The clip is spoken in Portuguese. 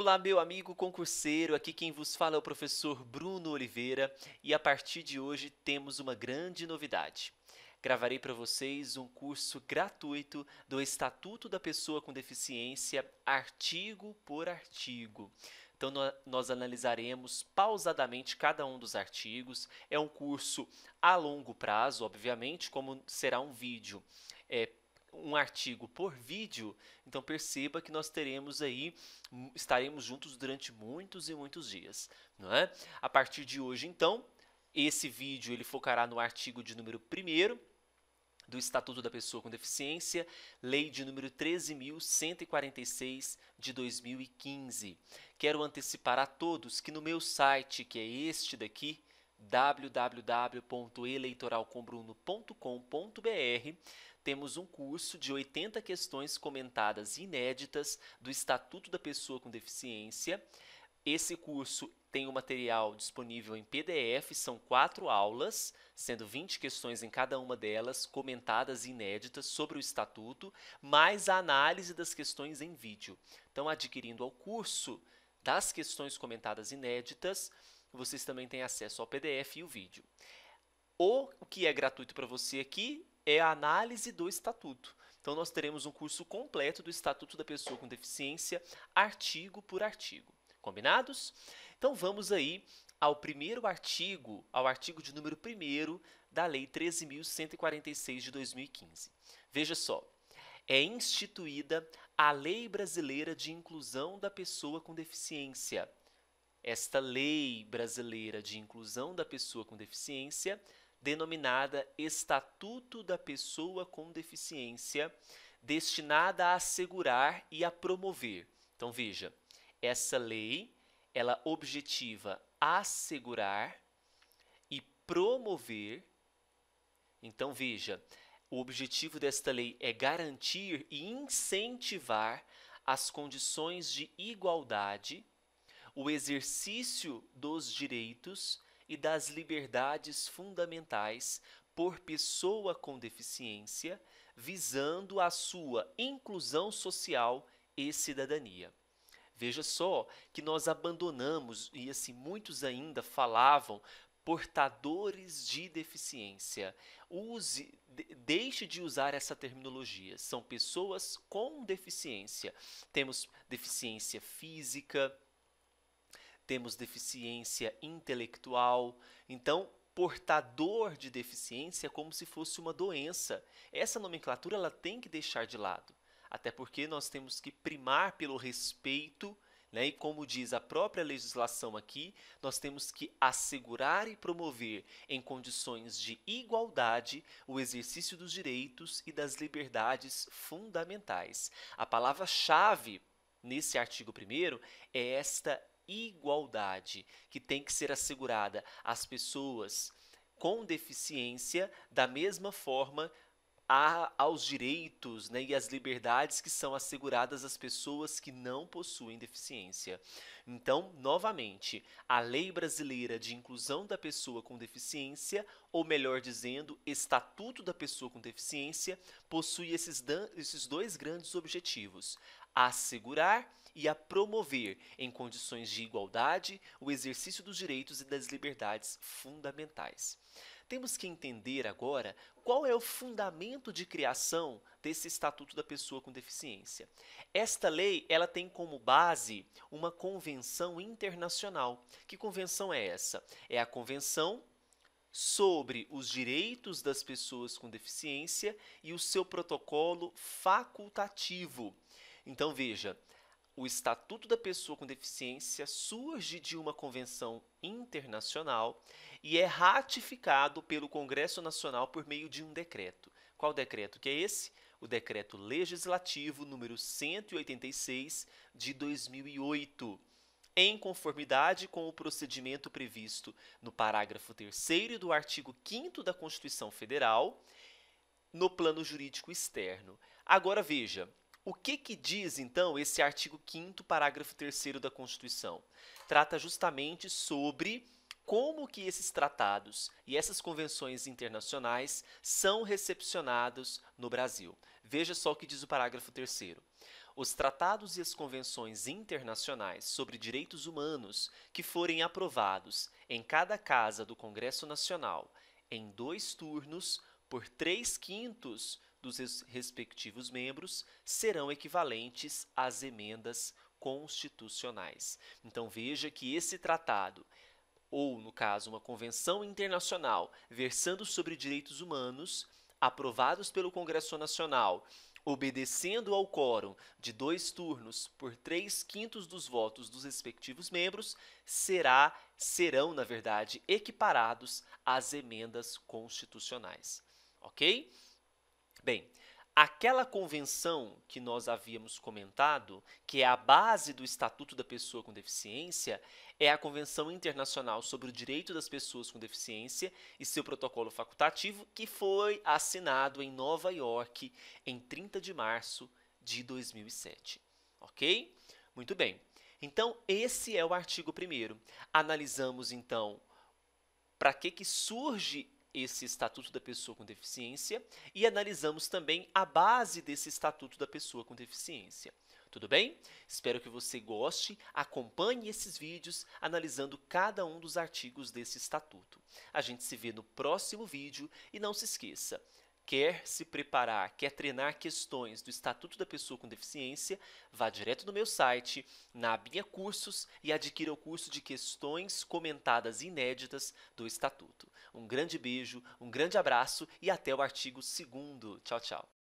Olá, meu amigo concurseiro, aqui quem vos fala é o professor Bruno Oliveira e a partir de hoje temos uma grande novidade. Gravarei para vocês um curso gratuito do Estatuto da Pessoa com Deficiência, artigo por artigo. Então, nós analisaremos pausadamente cada um dos artigos. É um curso a longo prazo, obviamente, como será um vídeo é, um artigo por vídeo, então perceba que nós teremos aí, hum, estaremos juntos durante muitos e muitos dias, não é? A partir de hoje, então, esse vídeo ele focará no artigo de número 1 do Estatuto da Pessoa com Deficiência, Lei de número 13.146 de 2015. Quero antecipar a todos que no meu site, que é este daqui, www.eleitoralcombruno.com.br, temos um curso de 80 questões comentadas inéditas do Estatuto da Pessoa com Deficiência. Esse curso tem o material disponível em PDF, são quatro aulas, sendo 20 questões em cada uma delas, comentadas e inéditas sobre o Estatuto, mais a análise das questões em vídeo. Então, adquirindo ao curso das questões comentadas inéditas, vocês também têm acesso ao PDF e o vídeo. O que é gratuito para você aqui é a análise do estatuto. Então, nós teremos um curso completo do Estatuto da Pessoa com Deficiência, artigo por artigo. Combinados? Então, vamos aí ao primeiro artigo, ao artigo de número 1 da Lei 13.146 de 2015. Veja só, é instituída a Lei Brasileira de Inclusão da Pessoa com Deficiência, esta lei brasileira de inclusão da pessoa com deficiência, denominada Estatuto da Pessoa com Deficiência, destinada a assegurar e a promover. Então veja, essa lei, ela objetiva assegurar e promover. Então veja, o objetivo desta lei é garantir e incentivar as condições de igualdade o exercício dos direitos e das liberdades fundamentais por pessoa com deficiência, visando a sua inclusão social e cidadania. Veja só que nós abandonamos, e assim muitos ainda falavam, portadores de deficiência. Use, deixe de usar essa terminologia. São pessoas com deficiência. Temos deficiência física, temos deficiência intelectual. Então, portador de deficiência é como se fosse uma doença. Essa nomenclatura ela tem que deixar de lado, até porque nós temos que primar pelo respeito. Né? E como diz a própria legislação aqui, nós temos que assegurar e promover, em condições de igualdade, o exercício dos direitos e das liberdades fundamentais. A palavra-chave nesse artigo 1 é esta igualdade que tem que ser assegurada às pessoas com deficiência, da mesma forma a, aos direitos né, e às liberdades que são asseguradas às pessoas que não possuem deficiência. Então, novamente, a Lei Brasileira de Inclusão da Pessoa com Deficiência, ou melhor dizendo, Estatuto da Pessoa com Deficiência, possui esses, esses dois grandes objetivos: a assegurar e a promover, em condições de igualdade, o exercício dos direitos e das liberdades fundamentais. Temos que entender agora qual é o fundamento de criação desse Estatuto da Pessoa com Deficiência. Esta lei, ela tem como base uma convenção internacional. Que convenção é essa? É a Convenção sobre os direitos das pessoas com deficiência e o seu protocolo facultativo. Então veja, o Estatuto da Pessoa com Deficiência surge de uma convenção internacional e é ratificado pelo Congresso Nacional por meio de um decreto. Qual decreto que é esse? O decreto legislativo número 186 de 2008 em conformidade com o procedimento previsto no parágrafo 3 do artigo 5 da Constituição Federal, no plano jurídico externo. Agora veja, o que, que diz, então, esse artigo 5 parágrafo 3 da Constituição? Trata justamente sobre como que esses tratados e essas convenções internacionais são recepcionados no Brasil. Veja só o que diz o parágrafo 3 os tratados e as convenções internacionais sobre direitos humanos que forem aprovados em cada casa do Congresso Nacional em dois turnos por três quintos dos respectivos membros serão equivalentes às emendas constitucionais. Então veja que esse tratado, ou no caso uma convenção internacional versando sobre direitos humanos, aprovados pelo Congresso Nacional, obedecendo ao quórum de dois turnos por três quintos dos votos dos respectivos membros, será, serão, na verdade, equiparados às emendas constitucionais. Ok? Bem, aquela convenção que nós havíamos comentado, que é a base do Estatuto da Pessoa com Deficiência, é a Convenção Internacional sobre o Direito das Pessoas com Deficiência e seu protocolo facultativo, que foi assinado em Nova York em 30 de março de 2007. Ok? Muito bem. Então, esse é o artigo 1. Analisamos, então, para que, que surge esse Estatuto da Pessoa com Deficiência e analisamos também a base desse Estatuto da Pessoa com Deficiência. Tudo bem? Espero que você goste, acompanhe esses vídeos analisando cada um dos artigos desse estatuto. A gente se vê no próximo vídeo e não se esqueça, quer se preparar, quer treinar questões do Estatuto da Pessoa com Deficiência, vá direto no meu site, na abinha Cursos e adquira o curso de questões comentadas inéditas do Estatuto. Um grande beijo, um grande abraço e até o artigo 2. Tchau, tchau.